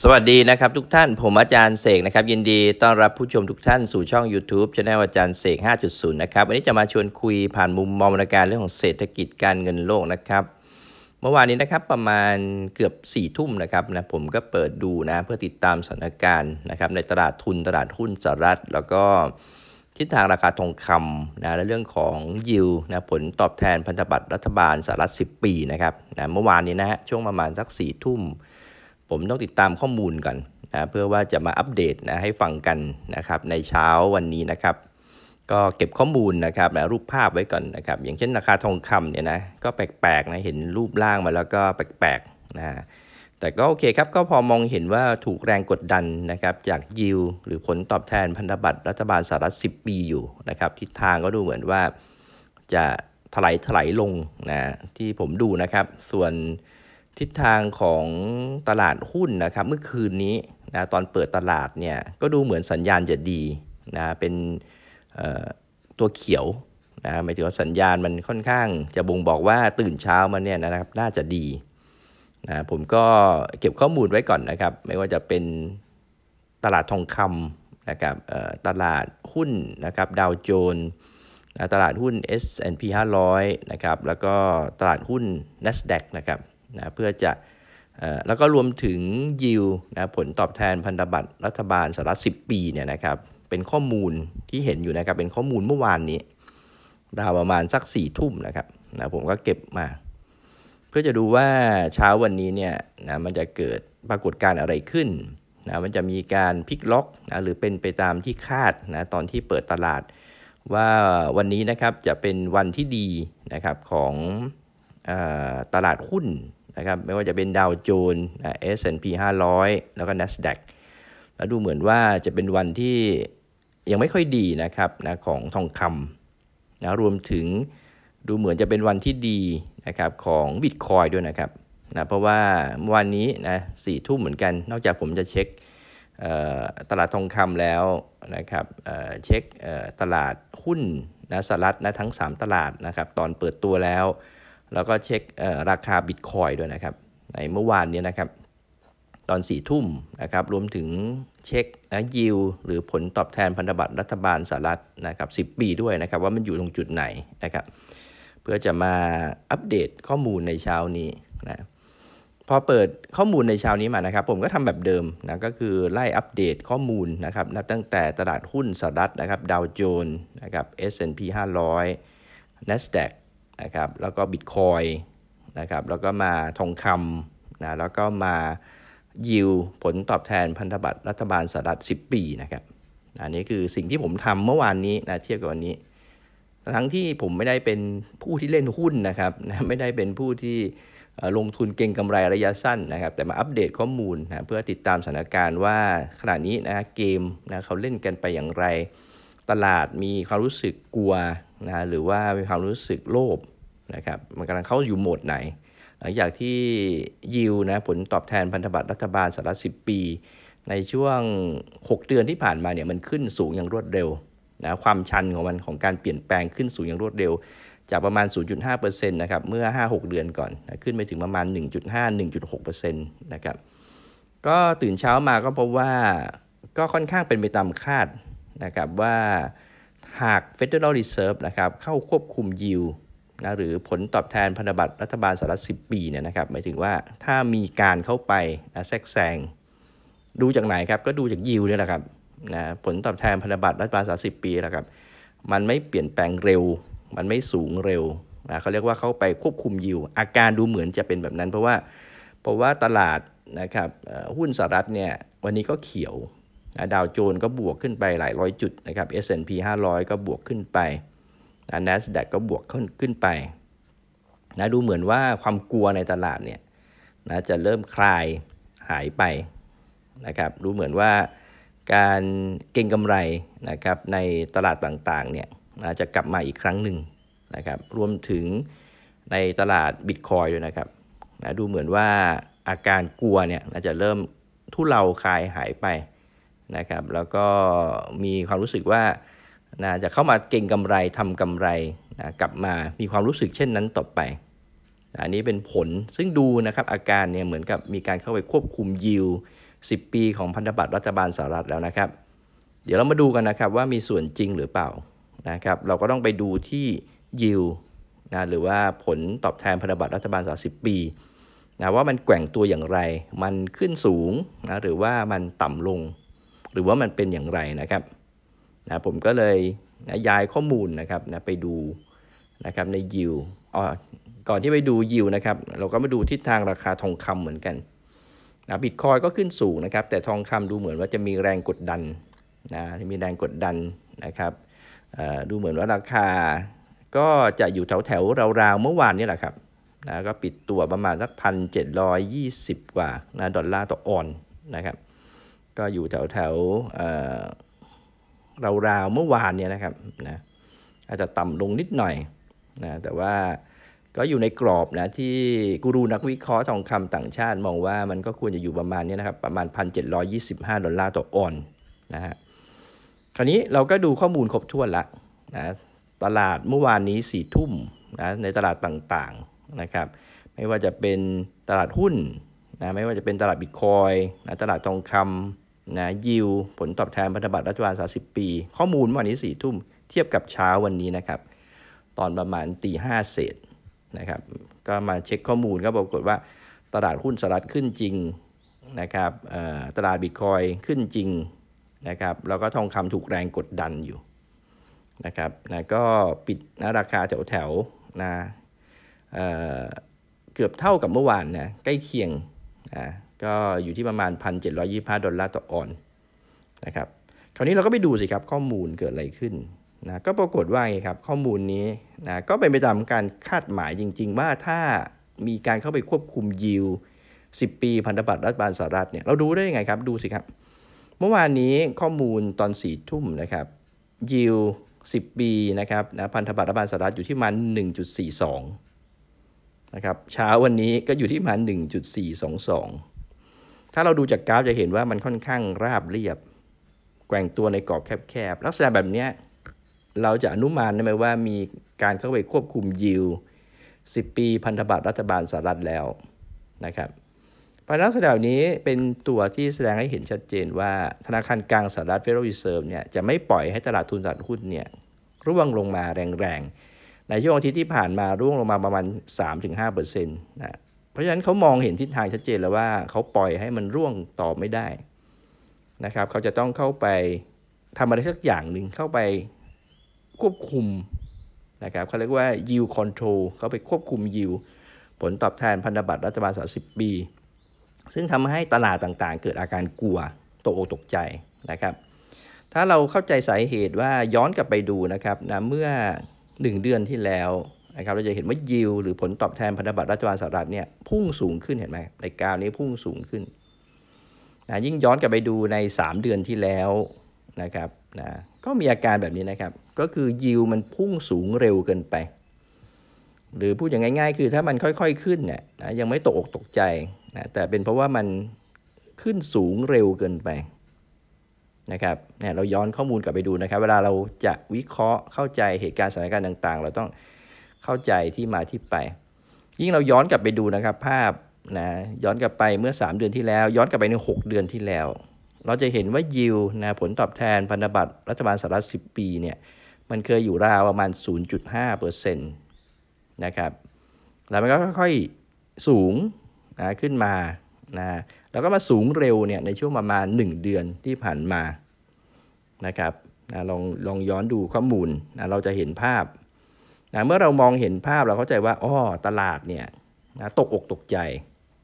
สวัสดีนะครับทุกท่านผมอาจารย์เสกนะครับ ยินดีต้อนรับผู้ชมทุกท่านสู่ช่อง YouTube ช anel อาจารย์เสก 5.0นะครับวันนี้จะมาชวนคุยผ่านมุมมองวรการเรื่องของเศรษฐกิจการเงินโลกนะครับ เมื่อวานนี้นะครับประมาณเกือบ4ี่ทุ่มนะครับนะผมก็เปิดดูนะ เพื่อติดตามสถานการณ์นะครับ ในตลาดทุนตลาดหุ้นสหรัฐ แล้วก็ทิศทางราคาทองคำนะและเรื่องของยิวนะผลตอบแทนพันธบัตรรัฐบาลสหรัฐ10 ปีนะครับนะเมื่อวานนี้นะฮะช่วงประมาณสัก4ี่ทุ่มผมต้องติดตามข้อมูลก่อนนะเพื่อว่าจะมาอัปเดตนะให้ฟังกันนะครับในเช้าวันนี้นะครับ ก็เก็บข้อมูลนะครับแนะรูปภาพไว้ก่อนนะครับ อย่างเช่นราคาทองคำเนี่ยนะ ก็แปลก ๆ นะ เห็นรูปร่างมาแล้วก็แปลกๆนะแต่ก็โอเคครับก็พอมองเห็นว่าถูกแรงกดดันนะครับ จากยิวหรือผลตอบแทนพันธบัตรรัฐบาลสหรัฐ10 ปีอยู่นะครับทิศทางก็ดูเหมือนว่าจะถลายถลายลงนะที่ผมดูนะครับส่วนทิศทางของตลาดหุ้นนะครับเมื่อคืนนี้นะตอนเปิดตลาดเนี่ยก็ดูเหมือนสัญญาณจะดีนะเป็นตัวเขียวนะหมายถึงว่าสัญญาณมันค่อนข้างจะบ่งบอกว่าตื่นเช้ามันเนี่ยนะครับน่าจะดีนะผมก็เก็บข้อมูลไว้ก่อนนะครับ ไม่ว่าจะเป็นตลาดทองคำนะครับตลาดหุ้นนะครับดาวโจนส์ตลาดหุ้น S&P 500นะครับแล้วก็ตลาดหุ้น NASDAQ นะครับนะเพื่อจะแล้วก็รวมถึงยิวนะผลตอบแทนพันธบัตรรัฐบาลสหรัฐ10 ปีเนี่ยนะครับเป็นข้อมูลที่เห็นอยู่นะครับ เป็นข้อมูลเมื่อวานนี้ราวประมาณสัก4ี่ทุ่มนะครับนะผมก็เก็บมา เพื่อจะดูว่าเช้าวันนี้เนี่ยนะมันจะเกิดปรากฏการณ์อะไรขึ้นนะมันจะมีการพลิกล็อกนะหรือเป็นไปตามที่คาดนะตอนที่เปิดตลาด ว่าวันนี้นะครับ จะเป็นวันที่ดีนะครับของตลาดหุ้นนะครับไม่ว่าจะเป็นดาวโจนส์ S&P 500 แล้วก็ NASDAQ แล้วดูเหมือนว่าจะเป็นวันที่ยังไม่ค่อยดีนะครับนะของทองคำนะรวมถึงดูเหมือนจะเป็นวันที่ดีนะครับของบิตคอยด้วยนะครับนะเพราะว่าเมื่อวานนี้นะสี่ทุ่มเหมือนกัน นอกจากผมจะเช็คตลาดทองคำแล้วนะครับเเช็คตลาดหุ้นนะสหรัฐนะทั้ง 3 ตลาดนะครับตอนเปิดตัวแล้วแล้วก็เช็คราคาบิตคอยด้วยนะครับในเมื่อวานนี้นะครับตอน4ี่ทุ่มนะครับรวมถึงเช็คนะยิวหรือผลตอบแทนพันธบัตรรัฐบาลสหรัฐนะครับิบปีด้วยนะครับว่ามันอยู่ตรงจุดไหนนะครับเพื่อจะมาอัปเดตข้อมูลในเช้านี้นะพอเปิดข้อมูลในเช้านี้มานะครับผมก็ทำแบบเดิมนะก็คือไล่อัปเดตข้อมูลนะครับนับตั้งแต่ตลาดหุ้นสหรัฐนะครับดาวโจนส์นะครับ S&P 500 NASDAQ นะครับแล้วก็บิตคอยนะครับแล้วก็มาทองคำนะแล้วก็มายิวผลตอบแทนพันธบัตรรัฐบาลสหรัฐ10 ปีนะครับอันนี้คือสิ่งที่ผมทำเมื่อวานนี้นะเทียบกับวันนี้ ทั้งที่ผมไม่ได้เป็นผู้ที่เล่นหุ้นนะครับนะไม่ได้เป็นผู้ที่ลงทุนเก่งกำไรระยะสั้นนะครับแต่มาอัปเดตข้อมูลนะเพื่อติดตามสถานการณ์ว่าขณะนี้นะเกมนะเขาเล่นกันไปอย่างไร ตลาดมีความรู้สึกกลัวนะหรือว่ามีความรู้สึกโลภนะครับมันกำลังเข้าอยู่โหมดไหนหลังจากที่ยิวนะผลตอบแทนพันธบัตรรัฐบาลสหรัฐ10 ปี ในช่วง 6 เดือนที่ผ่านมาเนี่ยมันขึ้นสูงอย่างรวดเร็วนะความชันของมันของการเปลี่ยนแปลงขึ้นสูงอย่างรวดเร็ว จากประมาณ 0.5%นะครับเมื่อ 5-6 เดือนก่อนนะขึ้นไปถึงประมาณ 1.5-1.6%นะครับก็ตื่นเช้ามาก็พบว่าก็ค่อนข้างเป็นไปตามคาดนะครับว่าหาก Federal Reserve นะครับเข้าควบคุมยิวนะหรือผลตอบแทนพันธบัตรรัฐบาลสหรัฐ10ปีเนี่ยนะครับหมายถึงว่าถ้ามีการเข้าไปนะแทรกแซงดูจากไหนครับก็ดูจากยิวเนี่ยแหละครับนะผลตอบแทนพันธบัตรรัฐบาลสหรัฐ10ปีแหละครับมันไม่เปลี่ยนแปลงเร็วมันไม่สูงเร็วนะเขาเรียกว่าเข้าไปควบคุมยิวอาการดูเหมือนจะเป็นแบบนั้น เพราะว่าเพราะว่าตลาดนะครับหุ้นสหรัฐเนี่ยวันนี้ก็เขียวดาวโจนก็บวกขึ้นไปหลายร้อยจุดนะครับ S&P 500 ก็บวกขึ้นไปนะ NASDAQ ก็บวกขึ้นขึ้นไปนะดูเหมือนว่าความกลัวในตลาดเนี่ยนะจะเริ่มคลายหายไปนะครับ ดูเหมือนว่าการเก็งกำไรนะครับในตลาดต่างๆเนี่ยนะจะกลับมาอีกครั้งหนึ่งนะครับ รวมถึงในตลาดบิตคอยด้วยนะครับนะดูเหมือนว่าอาการกลัวเนี่ยนะจะเริ่มทุเลาคลายหายไปนะครับแล้วก็มีความรู้สึกว่านะจะเข้ามาเก่งกำไรทำกำไรนะกลับมามีความรู้สึกเช่นนั้นต่อไปอันนี้เป็นผลซึ่งดูนะครับอาการเนี่ยเหมือนกับมีการเข้าไปควบคุมยิว 10 ปี ของพันธบัตรรัฐบาลสหรัฐแล้วนะครับเดี๋ยวเรามาดูกันนะครับว่ามีส่วนจริงหรือเปล่านะครับเราก็ต้องไปดูที่ยิวนะหรือว่าผลตอบแทนพันธบัตรรัฐบาลสหรัฐ10ปีนะว่ามันแกว่งตัวอย่างไร มันขึ้นสูงนะหรือว่ามันต่ำลงหรือว่ามันเป็นอย่างไรนะครับนะผมก็เลยนะย้ายข้อมูลนะครับนะไปดูนะครับในยิวอ๋อก่อนที่ไปดูยิวนะครับเราก็มาดูทิศทางราคาทองคำเหมือนกันนะบิตคอยก็ขึ้นสูงนะครับ แต่ทองคำดูเหมือนว่าจะมีแรงกดดันนะมีแรงกดดันนะครับดูเหมือนว่าราคาก็จะอยู่แถวแถวราวๆเมื่อวานนี่แหละครับนะก็ปิดตัวประมาณสักพันเจ็ดร้อยยี่สิบกว่านะดอลลาร์ต่อออนนะครับก็อยู่แถวแถวราวๆเมื่อวานเนี่ยนะครับนะอาจจะต่ำลงนิดหน่อยนะแต่ว่าก็อยู่ในกรอบนะที่กูรูนักวิเคราะห์ทองคำต่างชาติมองว่ามันก็ควรจะอยู่ประมาณนี้นะครับประมาณ1,725 ดอลลาร์ต่อออนนะฮะคราวนี้เราก็ดูข้อมูลครบถ้วนละนะตลาดเมื่อวานนี้สี่ทุ่มนะในตลาดต่างๆนะครับไม่ว่าจะเป็นตลาดหุ้นนะไม่ว่าจะเป็นตลาดบิตคอยนะตลาดทองคำนะยิว ผลตอบแทนพันธบัตรรัฐบาล30 ปี ข้อมูลวันนี้ 4 ทุ่มเทียบกับเช้าวันนี้นะครับ ตอนประมาณตีห้าเศษนะครับ ก็มาเช็คข้อมูลก็ปรากฏว่าตลาดหุ้นสหรัฐขึ้นจริงนะครับ ตลาดบิตคอยขึ้นจริงนะครับ แล้วก็ทองคำถูกแรงกดดันอยู่นะครับนะก็ปิดนะราคาแถวแถวนะเเกือบเท่ากับเมื่อวานนะใกล้เคียงนะก็อยู่ที่ประมาณ 1,725ดอลลาร์ต่อออนนะครับคราวนี้เราก็ไปดูสิครับข้อมูลเกิดอะไรขึ้นนะก็ปรากฏว่าไงครับ ข้อมูลนี้นะก็เป็นไปตามการคาดหมายจริง ๆ ว่าถ้ามีการเข้าไปควบคุมยิว10 ปีพันธบัตรรัฐบาลสหรัฐเนี่ยเราดูได้ยังไงครับ ดูสิครับ เมื่อวานนี้ข้อมูลตอนสี่ทุ่มนะครับยิว10ปีนะครับนะพันธบัตรรัฐบาลสหรัฐอยู่ที่มัน1.42นะครับเช้าวันนี้ก็อยู่ที่มัน1.422ถ้าเราดูจากกราฟจะเห็นว่ามันค่อนข้างราบเรียบแกว่งตัวในกรอบแคบๆลักษณะแบบนี้เราจะอนุมานได้ไหมว่ามีการเข้าไปควบคุมยิว10 ปี พันธบัตรรัฐบาลสหรัฐแล้วนะครับปัญหาสนี้เป็นตัวที่แสดงให้เห็นชัดเจนว่าธนาคารกลางสหรัฐ Federal Reserve เนี่ยจะไม่ปล่อยให้ตลาดทุนสหรัฐหุ้นเนี่ยร่วงลงมาแรงๆ ในช่วงอาทิตย์ที่ผ่านมาร่วงลงมาประมาณ3-5%นะเพราะฉะนั้นเขามองเห็นทิศทางชัดเจนแล้วว่าเขาปล่อยให้มันร่วงต่อไม่ได้นะครับเขาจะต้องเข้าไปทำอะไรสักอย่างหนึ่งเข้าไปควบคุม นะครับเขาเรียกว่า yield control เขาไปควบคุม yield ผลตอบแทนพันธบัตรรัฐบาล30ปีซึ่งทำให้ตลาดต่างๆเกิดอาการกลัวตกอกตกใจนะครับ ถ้าเราเข้าใจสาเหตุว่าย้อนกลับไปดูนะครับนะเมื่อ 1 เดือนที่แล้วนะครับเราจะเห็นว่ายิวหรือผลตอบแทนพันธบัตรรัฐบาลสหรัฐเนี่ยพุ่งสูงขึ้นเห็นไหมในกราฟนี้พุ่งสูงขึ้นนะยิ่งย้อนกลับไปดูใน 3 เดือนที่แล้วนะครับนะก็มีอาการแบบนี้นะครับ ก็คือยิวมันพุ่งสูงเร็วเกินไป หรือพูดอย่างง่ายๆ คือถ้ามันค่อยๆขึ้นเนี่ยนะยังไม่ตกอกตกใจนะแต่เป็นเพราะว่ามันขึ้นสูงเร็วเกินไปนะครับเนี่ยเราย้อนข้อมูลกลับไปดูนะครับเวลาเราจะวิเคราะห์เข้าใจเหตุการณ์สถานการณ์ต่างๆเราต้องเข้าใจที่มาที่ไป ยิ่งเราย้อนกลับไปดูนะครับภาพนะย้อนกลับไปเมื่อ 3 เดือนที่แล้ว ย้อนกลับไปใน 6 เดือนที่แล้ว เราจะเห็นว่ายิวนะผลตอบแทนพันธบัตร รัฐบาลสหรัฐ10 ปีเนี่ยมันเคยอยู่ราวประมาณ 0.5%นะครับแล้วมันก็ค่อยๆสูงนะขึ้นมานะแล้วก็มาสูงเร็วเนี่ยในช่วงประมาณ1เดือนที่ผ่านมานะครับนะลองลองย้อนดูข้อมูลนะเราจะเห็นภาพนะเมื่อเรามองเห็นภาพเราเข้าใจว่าอ๋อตลาดเนี่ยนะตกอกตกใจ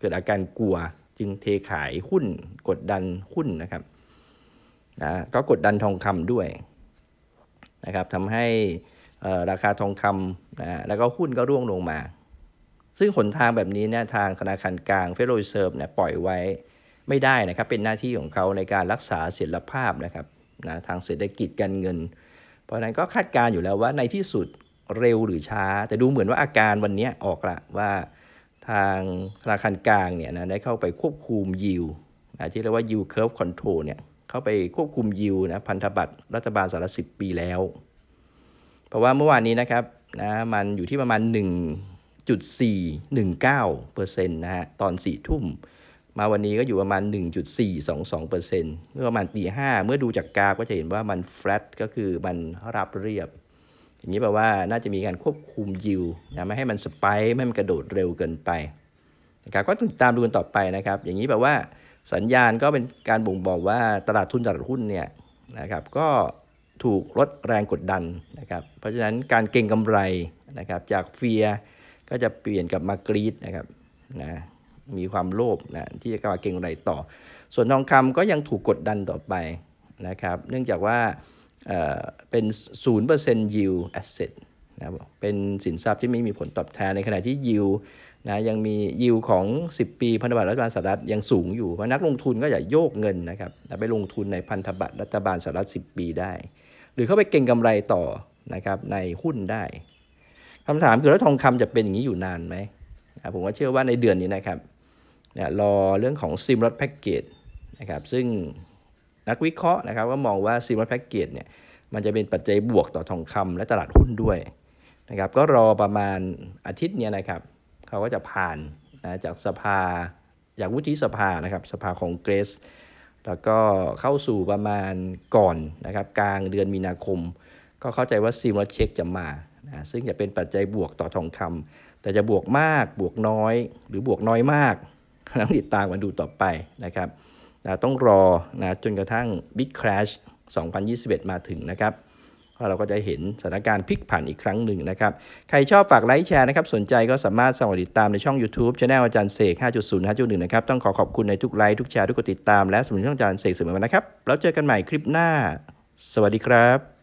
เกิดอาการกลัว จึงเทขายหุ้น กดดันหุ้นนะครับนะก็กดดันทองคำด้วยนะครับทำให้ราคาทองคำนะแล้วก็หุ้นก็ร่วงลงมา ซึ่งหนทางแบบนี้เนี่ยทางธนาคารกลางเฟดโรยเซิร์ฟเนี่ยปล่อยไว้ไม่ได้นะครับ เป็นหน้าที่ของเขาในการรักษาเสถียรภาพนะครับนะทางเศรษฐกิจการเงิน เพราะนั้นก็คาดการอยู่แล้วว่าในที่สุดเร็วหรือช้า แต่ดูเหมือนว่าอาการวันนี้ออกละว่าทางธนาคารกลางเนี่ยนะได้เข้าไปควบคุมยิวนะที่เรียกว่ายิวเคิร์ฟคอนโทรลเนี่ย เข้าไปควบคุมยิวนะ พันธบัตรรัฐบาลสหรัฐสิบปีแล้ว เพราะว่าเมื่อวานนี้นะครับนะมันอยู่ที่ประมาณ 1.419%นะฮะ ตอน4ทุ่ม มาวันนี้ก็อยู่ประมาณ 1.422%เมื่อประมาณตี5เมื่อดูจากกราฟก็จะเห็นว่ามันแฟลตก็คือมันราบเรียบอย่างนี้แปลว่าน่าจะมีการควบคุมยิวนะไม่ให้มันสไปไม่ให้มันกระโดดเร็วเกินไปนะครับก็ตามดูกันต่อไปนะครับ อย่างนี้แปลว่าสัญญาณก็เป็นการบ่งบอกว่าตลาดทุนตลาดหุ้นเนี่ยนะครับก็ถูกลดแรงกดดันนะครับ เพราะฉะนั้นการเก็งกำไรนะครับจากเฟียก็จะเปลี่ยนกับมากรีดนะครับนะมีความโลภนะที่จะกลับมาเก็งกำไรต่อ ส่วนทองคำก็ยังถูกกดดันต่อไปนะครับ เนื่องจากว่าเป็น 0% yield asset นะเป็นสินทรัพย์ที่ไม่มีผลตอบแทนในขณะที่ yield นะยังมียิวของ 10 ปีพันธบัตรรัฐบาลสหรัฐยังสูงอยู่ เพราะนักลงทุนก็อย่าโยกเงินนะครับไปลงทุนในพันธบัตรรัฐบาลสหรัฐ 10 ปีได้ หรือเข้าไปเก่งกำไรต่อนะครับในหุ้นได้ คำถามคือแล้วทองคำจะเป็นอย่างนี้อยู่นานไหมผมก็เชื่อว่าในเดือนนี้นะครับนะรอเรื่องของซิมรดแพ็กเกจนะครับซึ่งนักวิเคราะห์นะครับก็มองว่าซีมอนแพ็กเกจเนี่ยมันจะเป็นปัจจัยบวกต่อทองคำ และตลาดหุ้นด้วยนะครับ ก็รอประมาณอาทิตย์นี้นะครับเขาก็จะผ่านนะจากสภาจากวุฒิสภานะครับสภาของเกรซแล้วก็เข้าสู่ประมาณก่อนนะครับ กลางเดือนมีนาคม ก็เข้าใจว่าซีมอเช็คจะมานะซึ่งจะเป็นปัจจัยบวกต่อทองคำ แต่จะบวกมาก บวกน้อย หรือบวกน้อยมากต้องติดตามกันดูต่อไปนะครับนะต้องรอนะจนกระทั่ง Big Crash 2021 มาถึงนะครับเราก็จะเห็นสถานการณ์พลิกผันอีกครั้งหนึ่งนะครับ ใครชอบฝากไลค์แชร์นะครับ สนใจก็สามารถสมัครติดตามในช่อง YouTube ช anel อาจารย์เสก5.0 5.1 นะครับ ต้องขอขอบคุณในทุกไลค์ ทุกแชร์ทุกกดติดตาม และสมัครช่องอาจารย์เสกเสมอมานะครับ แล้วเจอกันใหม่คลิปหน้า สวัสดีครับ